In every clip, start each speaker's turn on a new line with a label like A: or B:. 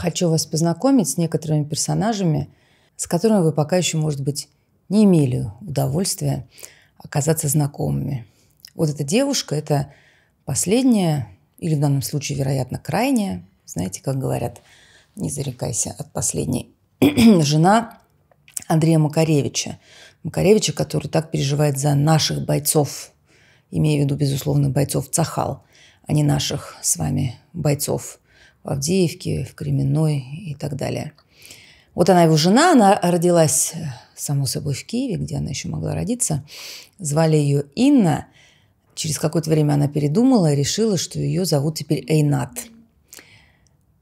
A: хочу вас познакомить с некоторыми персонажами, с которыми вы пока еще, может быть, не имели удовольствия оказаться знакомыми. Вот эта девушка – это последняя, или в данном случае, вероятно, крайняя, знаете, как говорят, не зарекайся от последней, жена Андрея Макаревича. Макаревича, который так переживает за наших бойцов, имея в виду, безусловно, бойцов Цахал, а не наших с вами бойцов в Авдеевке, в Кременной и так далее. Вот она его жена, она родилась, э, само собой, в Киеве, где она еще могла родиться. Звали ее Инна. Через какое-то время она передумала и решила, что ее зовут теперь Эйнат.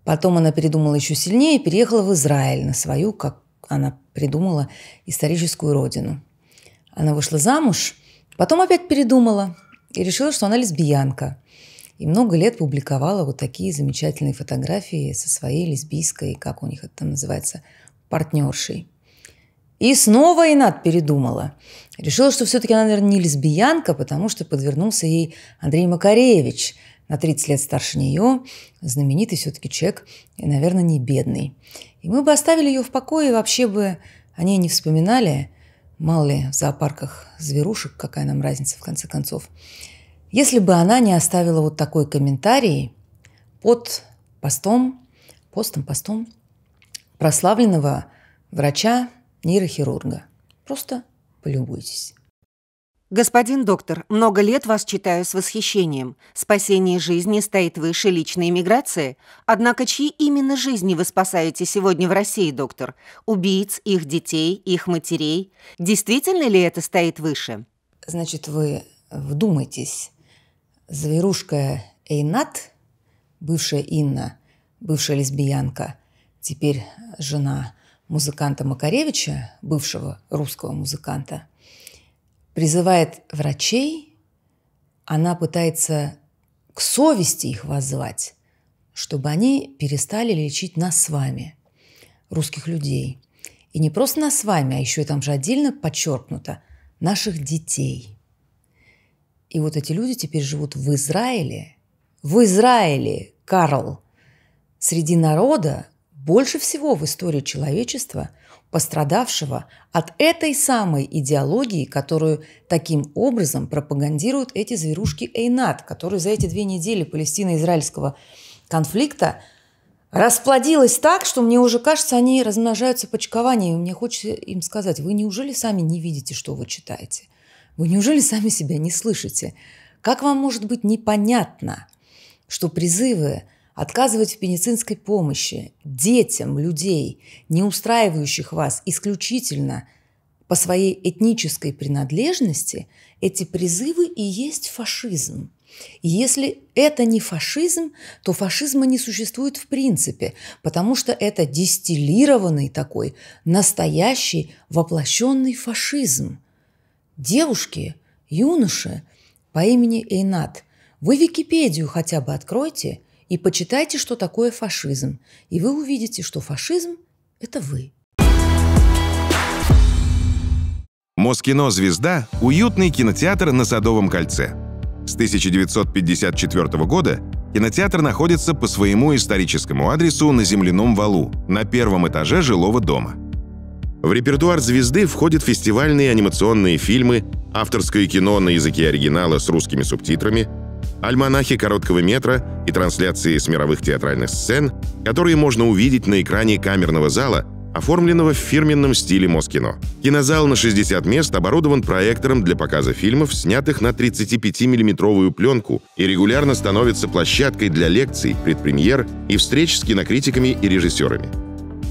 A: Потом она передумала еще сильнее и переехала в Израиль на свою, как она придумала, историческую родину. Она вышла замуж, потом опять передумала и решила, что она лесбиянка и много лет публиковала вот такие замечательные фотографии со своей лесбийской, как у них это там называется, партнершей. И снова Инат передумала. Решила, что все-таки она, наверное, не лесбиянка, потому что подвернулся ей Андрей Макаревич, на 30 лет старше нее, знаменитый все-таки человек и, наверное, не бедный. И мы бы оставили ее в покое, и вообще бы о ней не вспоминали. Мало ли в зоопарках зверушек, какая нам разница в конце концов. Если бы она не оставила вот такой комментарий под постом, постом, постом прославленного врача, нейрохирурга. Просто полюбуйтесь. Господин доктор, много лет вас читаю с восхищением. Спасение жизни стоит выше личной миграции. Однако чьи именно жизни вы спасаете сегодня в России, доктор? Убийц, их детей, их матерей? Действительно ли это стоит выше? Значит, вы вдумайтесь. Зверушка Эйнат, бывшая Инна, бывшая лесбиянка, теперь жена музыканта Макаревича, бывшего русского музыканта, призывает врачей, она пытается к совести их воззвать, чтобы они перестали лечить нас с вами, русских людей. И не просто нас с вами, а еще и там же отдельно подчеркнуто – наших детей – и вот эти люди теперь живут в Израиле. В Израиле, Карл! Среди народа, больше всего в истории человечества, пострадавшего от этой самой идеологии, которую таким образом пропагандируют эти зверушки Эйнат, которые за эти две недели палестино-израильского конфликта расплодилось так, что мне уже кажется, они размножаются почкованием. И мне хочется им сказать, вы неужели сами не видите, что вы читаете – вы неужели сами себя не слышите? Как вам может быть непонятно, что призывы отказывать в медицинской помощи детям людей, не устраивающих вас исключительно по своей этнической принадлежности, эти призывы и есть фашизм. И если это не фашизм, то фашизма не существует в принципе, потому что это дистиллированный такой, настоящий, воплощенный фашизм – Девушки, юноши по имени Эйнат, вы Википедию хотя бы откройте и почитайте, что такое фашизм, и вы увидите, что фашизм – это вы.
B: Москино «Звезда» – уютный кинотеатр на Садовом кольце. С 1954 года кинотеатр находится по своему историческому адресу на земляном валу, на первом этаже жилого дома – в репертуар «Звезды» входят фестивальные анимационные фильмы, авторское кино на языке оригинала с русскими субтитрами, альманахи короткого метра и трансляции с мировых театральных сцен, которые можно увидеть на экране камерного зала, оформленного в фирменном стиле Москино. Кинозал на 60 мест оборудован проектором для показа фильмов, снятых на 35-миллиметровую пленку, и регулярно становится площадкой для лекций, предпремьер и встреч с кинокритиками и режиссерами.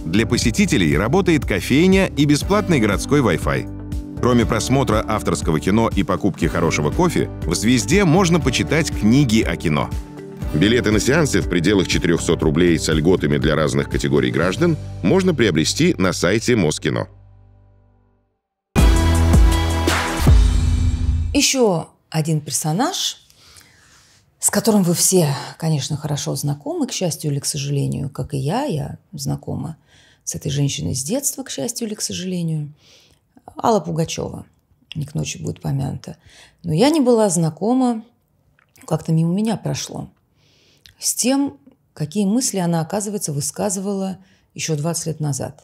B: Для посетителей работает кофейня и бесплатный городской Wi-Fi. Кроме просмотра авторского кино и покупки хорошего кофе, в «Звезде» можно почитать книги о кино. Билеты на сеансы в пределах 400 рублей с льготами для разных категорий граждан можно приобрести на сайте Москино.
A: Еще один персонаж, с которым вы все, конечно, хорошо знакомы, к счастью или к сожалению, как и я, я знакома с этой женщиной с детства, к счастью или к сожалению, Алла Пугачева. Не к ночи будет помянута. Но я не была знакома, как-то мимо меня прошло, с тем, какие мысли она, оказывается, высказывала еще 20 лет назад.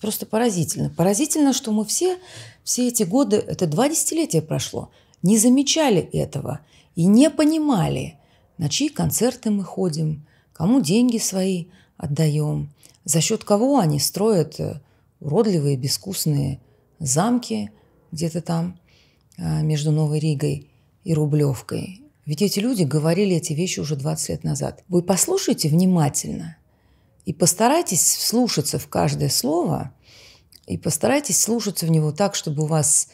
A: Просто поразительно. Поразительно, что мы все, все эти годы, это два десятилетия прошло, не замечали этого и не понимали, на чьи концерты мы ходим, кому деньги свои отдаем, за счет кого они строят э, уродливые, безвкусные замки где-то там э, между Новой Ригой и Рублевкой. Ведь эти люди говорили эти вещи уже 20 лет назад. Вы послушайте внимательно и постарайтесь вслушаться в каждое слово, и постарайтесь слушаться в него так, чтобы у вас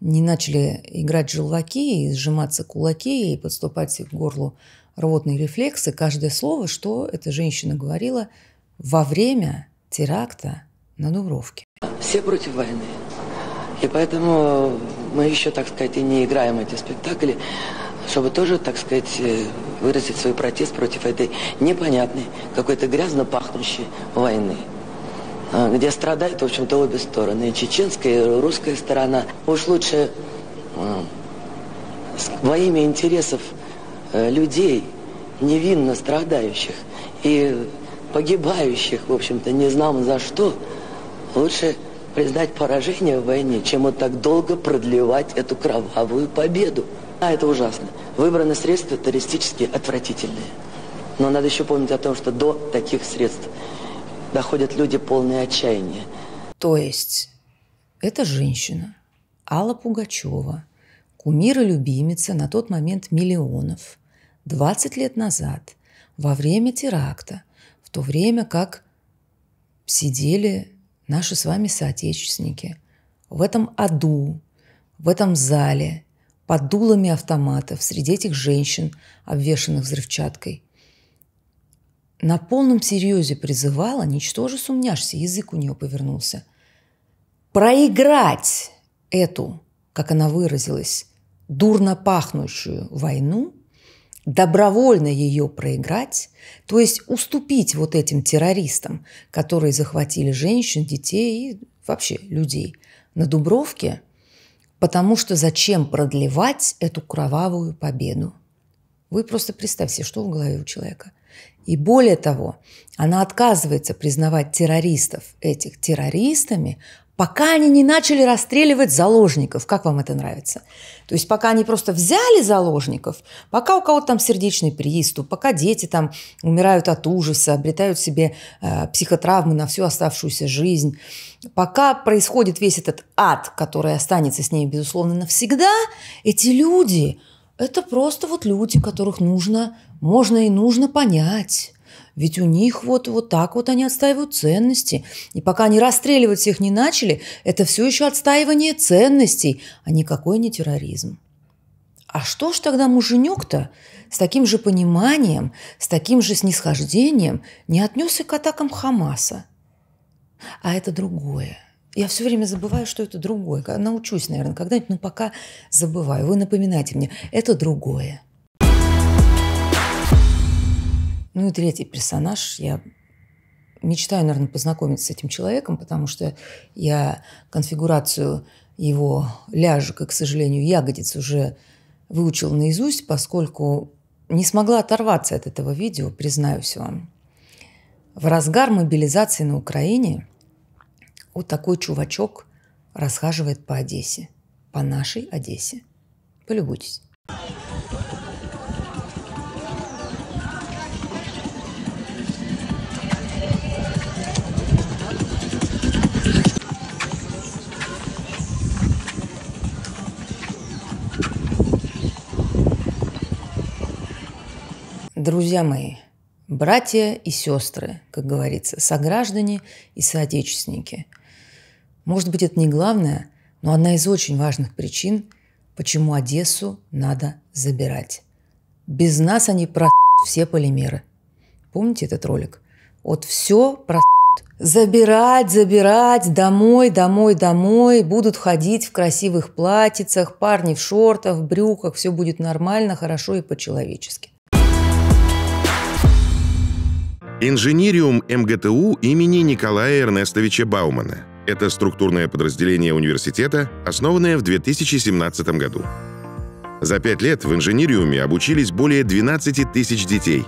A: не начали играть желваки и сжиматься кулаки и подступать к горлу рвотные рефлексы. Каждое слово, что эта женщина говорила – во время теракта на Дубровке. Все против войны. И поэтому мы еще, так сказать, и не играем эти спектакли, чтобы тоже, так сказать, э, выразить свой протест против этой непонятной, какой-то грязно пахнущей войны а, где страдают, в общем-то, обе стороны, и чеченская, и русская сторона. Уж лучше а, во имя интересов э, людей, невинно страдающих, и погибающих, в общем-то, не знам за что, лучше признать поражение в войне, чем вот так долго продлевать эту кровавую победу. А это ужасно. Выбраны средства террористически отвратительные. Но надо еще помнить о том, что до таких средств доходят люди полные отчаяния. То есть эта женщина, Алла Пугачева, кумира любимица на тот момент миллионов, 20 лет назад, во время теракта, то время как сидели наши с вами соотечественники в этом аду, в этом зале, под дулами автоматов, среди этих женщин, обвешанных взрывчаткой. На полном серьезе призывала, ничтоже сумняшься, язык у нее повернулся, проиграть эту, как она выразилась, дурно пахнущую войну – добровольно ее проиграть, то есть уступить вот этим террористам, которые захватили женщин, детей и вообще людей на Дубровке, потому что зачем продлевать эту кровавую победу? Вы просто представьте, что в голове у человека. И более того, она отказывается признавать террористов этих террористами, пока они не начали расстреливать заложников. Как вам это нравится? То есть пока они просто взяли заложников, пока у кого-то там сердечный приступ, пока дети там умирают от ужаса, обретают себе э, психотравмы на всю оставшуюся жизнь, пока происходит весь этот ад, который останется с ней, безусловно, навсегда, эти люди – это просто вот люди, которых нужно, можно и нужно понять. Ведь у них вот, вот так вот они отстаивают ценности. И пока они расстреливать их не начали, это все еще отстаивание ценностей, а никакой не терроризм. А что ж тогда муженек-то с таким же пониманием, с таким же снисхождением не отнесся к атакам Хамаса? А это другое. Я все время забываю, что это другое. Научусь, наверное, когда-нибудь, но пока забываю. Вы напоминайте мне, это другое. Ну и третий персонаж. Я мечтаю, наверное, познакомиться с этим человеком, потому что я конфигурацию его ляжек и, к сожалению, ягодиц уже выучил наизусть, поскольку не смогла оторваться от этого видео, признаюсь вам. В разгар мобилизации на Украине вот такой чувачок расхаживает по Одессе, по нашей Одессе. Полюбуйтесь. Друзья мои, братья и сестры, как говорится, сограждане и соотечественники. Может быть, это не главное, но одна из очень важных причин, почему Одессу надо забирать. Без нас они про все полимеры. Помните этот ролик? Вот все про Забирать, забирать, домой, домой, домой. Будут ходить в красивых платьицах, парни в шортах, в брюках. Все будет нормально, хорошо и по-человечески.
B: Инжинириум МГТУ имени Николая Эрнестовича Баумана. Это структурное подразделение университета, основанное в 2017 году. За пять лет в инжинириуме обучились более 12 тысяч детей.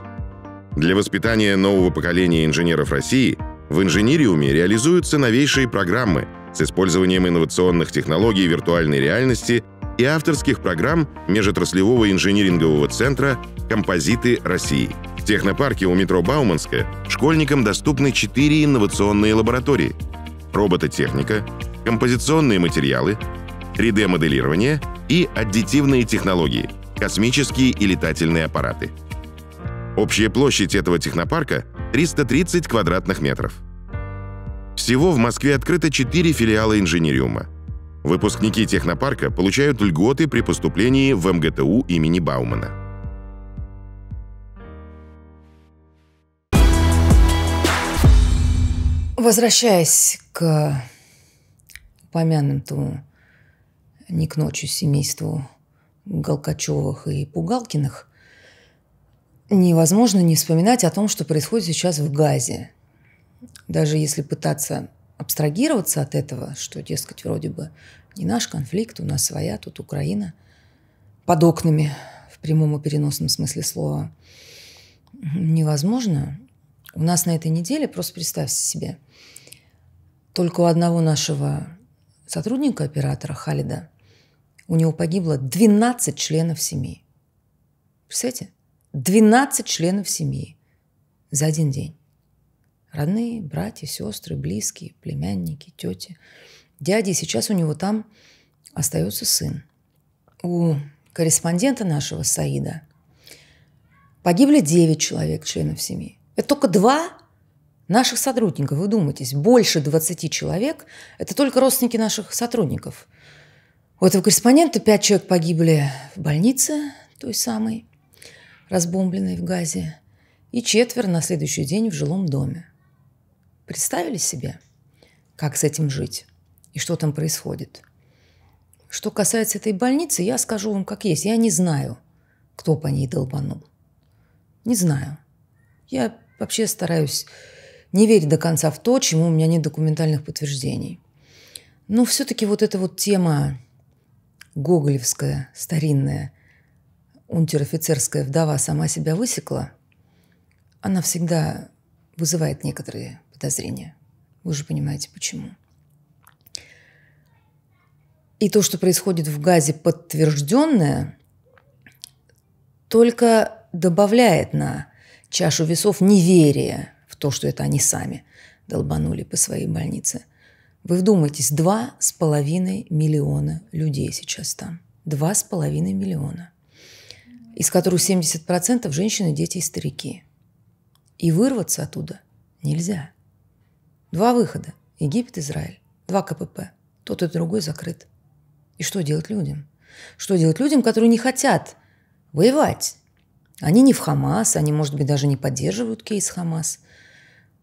B: Для воспитания нового поколения инженеров России в инжинириуме реализуются новейшие программы с использованием инновационных технологий виртуальной реальности и авторских программ межотраслевого инжинирингового центра «Композиты России». В технопарке у метро Бауманская школьникам доступны четыре инновационные лаборатории – робототехника, композиционные материалы, 3D-моделирование и аддитивные технологии – космические и летательные аппараты. Общая площадь этого технопарка – 330 квадратных метров. Всего в Москве открыто 4 филиала инженериума. Выпускники технопарка получают льготы при поступлении в МГТУ имени Баумана.
A: Возвращаясь к упомянутому не к ночи семейству Голкачевых и Пугалкиных, невозможно не вспоминать о том, что происходит сейчас в Газе. Даже если пытаться абстрагироваться от этого, что, дескать, вроде бы не наш конфликт, у нас своя, тут Украина, под окнами в прямом и переносном смысле слова, невозможно у нас на этой неделе, просто представьте себе, только у одного нашего сотрудника, оператора Халида, у него погибло 12 членов семьи. Представляете? 12 членов семьи за один день. Родные, братья, сестры, близкие, племянники, тети. Дяди, сейчас у него там остается сын. У корреспондента нашего Саида погибли 9 человек, членов семьи. Это только два наших сотрудников, вы думаетесь, больше 20 человек – это только родственники наших сотрудников. У этого корреспондента пять человек погибли в больнице, той самой, разбомбленной в Газе, и четверо на следующий день в жилом доме. Представили себе, как с этим жить и что там происходит? Что касается этой больницы, я скажу вам как есть. Я не знаю, кто по ней долбанул. Не знаю. Я вообще стараюсь не верить до конца в то, чему у меня нет документальных подтверждений. Но все-таки вот эта вот тема гоголевская, старинная, унтер-офицерская вдова сама себя высекла, она всегда вызывает некоторые подозрения. Вы же понимаете, почему. И то, что происходит в газе подтвержденное, только добавляет на чашу весов неверия в то, что это они сами долбанули по своей больнице. Вы вдумайтесь, два с половиной миллиона людей сейчас там. Два с половиной миллиона. Из которых 70% женщины, дети и старики. И вырваться оттуда нельзя. Два выхода. Египет, Израиль. Два КПП. Тот и другой закрыт. И что делать людям? Что делать людям, которые не хотят воевать? Они не в Хамас, они, может быть, даже не поддерживают кейс Хамас.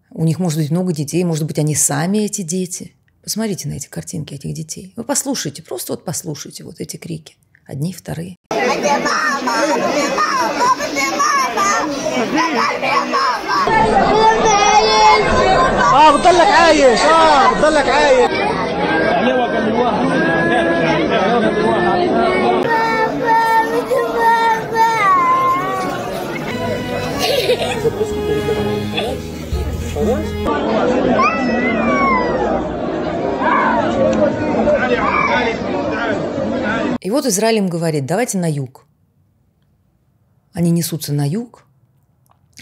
A: У них может быть много детей, может быть, они сами эти дети. Посмотрите на эти картинки этих детей. Вы послушайте, просто вот послушайте вот эти крики. Одни, вторые. اه بتضلك عايش اه И вот Израиль им говорит, давайте на юг. Они несутся на юг,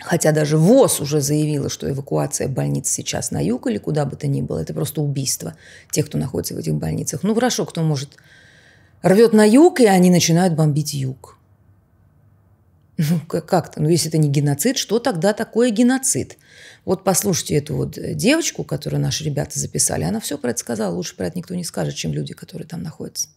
A: хотя даже ВОЗ уже заявила, что эвакуация больниц сейчас на юг или куда бы то ни было, это просто убийство тех, кто находится в этих больницах. Ну хорошо, кто может рвет на юг, и они начинают бомбить юг. Ну, как-то, ну, если это не геноцид, что тогда такое геноцид? Вот послушайте эту вот э, девочку, которую наши ребята записали, она все про это сказала, лучше про это никто не скажет, чем люди, которые там находятся.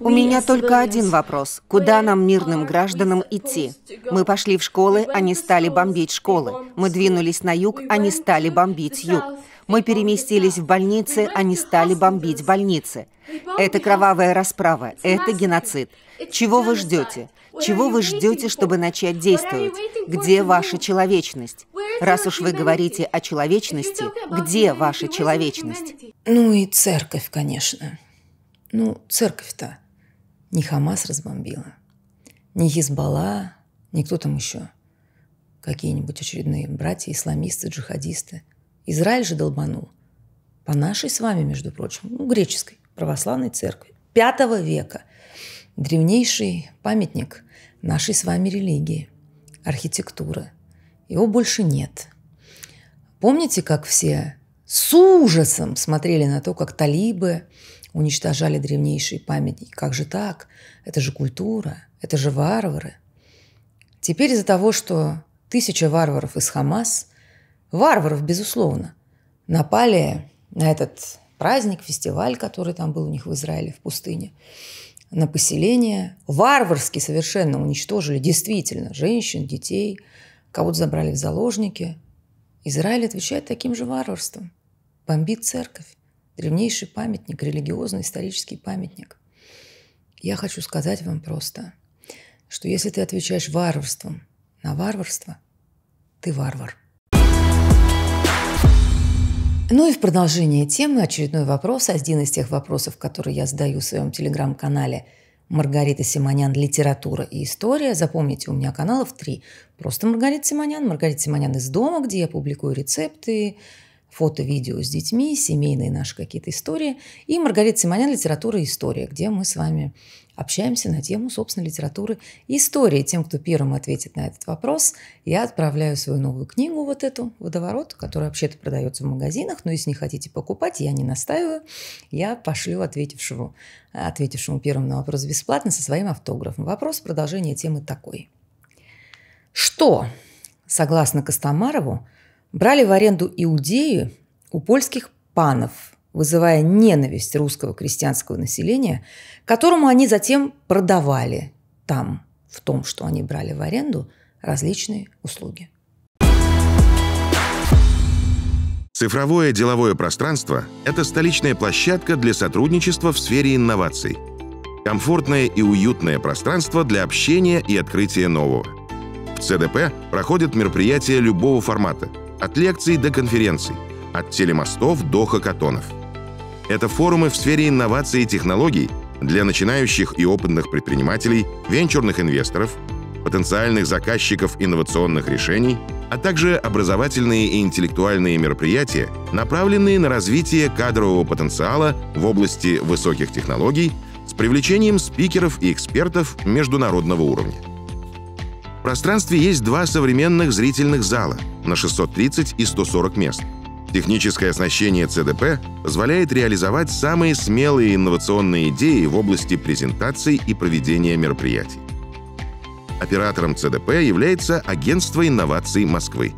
B: У меня только один
A: вопрос. Куда нам, мирным гражданам, идти? Мы пошли в школы, они стали бомбить школы. Мы двинулись на юг, они стали бомбить юг. Мы переместились в больницы, они стали бомбить больницы. Это кровавая расправа, это геноцид. Чего вы ждете? Чего вы ждете, чтобы начать действовать? Где ваша человечность? Раз уж вы говорите о человечности, где ваша человечность? Ну и церковь, конечно. Ну, церковь-то не Хамас разбомбила, не Хизбалла, не кто там еще. Какие-нибудь очередные братья, исламисты, джихадисты – Израиль же долбанул. По нашей с вами, между прочим, ну, греческой православной церкви. Пятого века. Древнейший памятник нашей с вами религии, архитектуры. Его больше нет. Помните, как все с ужасом смотрели на то, как талибы уничтожали древнейший памятник? Как же так? Это же культура, это же варвары. Теперь из-за того, что тысяча варваров из Хамас варваров, безусловно, напали на этот праздник, фестиваль, который там был у них в Израиле, в пустыне, на поселение. Варварски совершенно уничтожили, действительно, женщин, детей, кого-то забрали в заложники. Израиль отвечает таким же варварством. Бомбит церковь, древнейший памятник, религиозный исторический памятник. Я хочу сказать вам просто, что если ты отвечаешь варварством на варварство, ты варвар. Ну и в продолжение темы очередной вопрос, один из тех вопросов, которые я задаю в своем телеграм-канале Маргарита Симонян «Литература и история». Запомните, у меня каналов три. Просто Маргарита Симонян, Маргарита Симонян из дома, где я публикую рецепты, фото-видео с детьми, семейные наши какие-то истории, и Маргарита Симонян «Литература и история», где мы с вами общаемся на тему, собственно, литературы и истории. Тем, кто первым ответит на этот вопрос, я отправляю свою новую книгу, вот эту «Водоворот», которая вообще-то продается в магазинах, но если не хотите покупать, я не настаиваю, я пошлю ответившему, ответившему первым на вопрос бесплатно со своим автографом. Вопрос продолжения темы такой. Что, согласно Костомарову, брали в аренду Иудею у польских панов, вызывая ненависть русского крестьянского населения, которому они затем продавали там, в том, что они брали в аренду, различные услуги.
B: Цифровое деловое пространство – это столичная площадка для сотрудничества в сфере инноваций. Комфортное и уютное пространство для общения и открытия нового. В ЦДП проходят мероприятия любого формата – от лекций до конференций, от телемостов до хакатонов. Это форумы в сфере инноваций и технологий для начинающих и опытных предпринимателей, венчурных инвесторов, потенциальных заказчиков инновационных решений, а также образовательные и интеллектуальные мероприятия, направленные на развитие кадрового потенциала в области высоких технологий с привлечением спикеров и экспертов международного уровня. В пространстве есть два современных зрительных зала на 630 и 140 мест. Техническое оснащение ЦДП позволяет реализовать самые смелые инновационные идеи в области презентаций и проведения мероприятий. Оператором ЦДП является Агентство инноваций Москвы.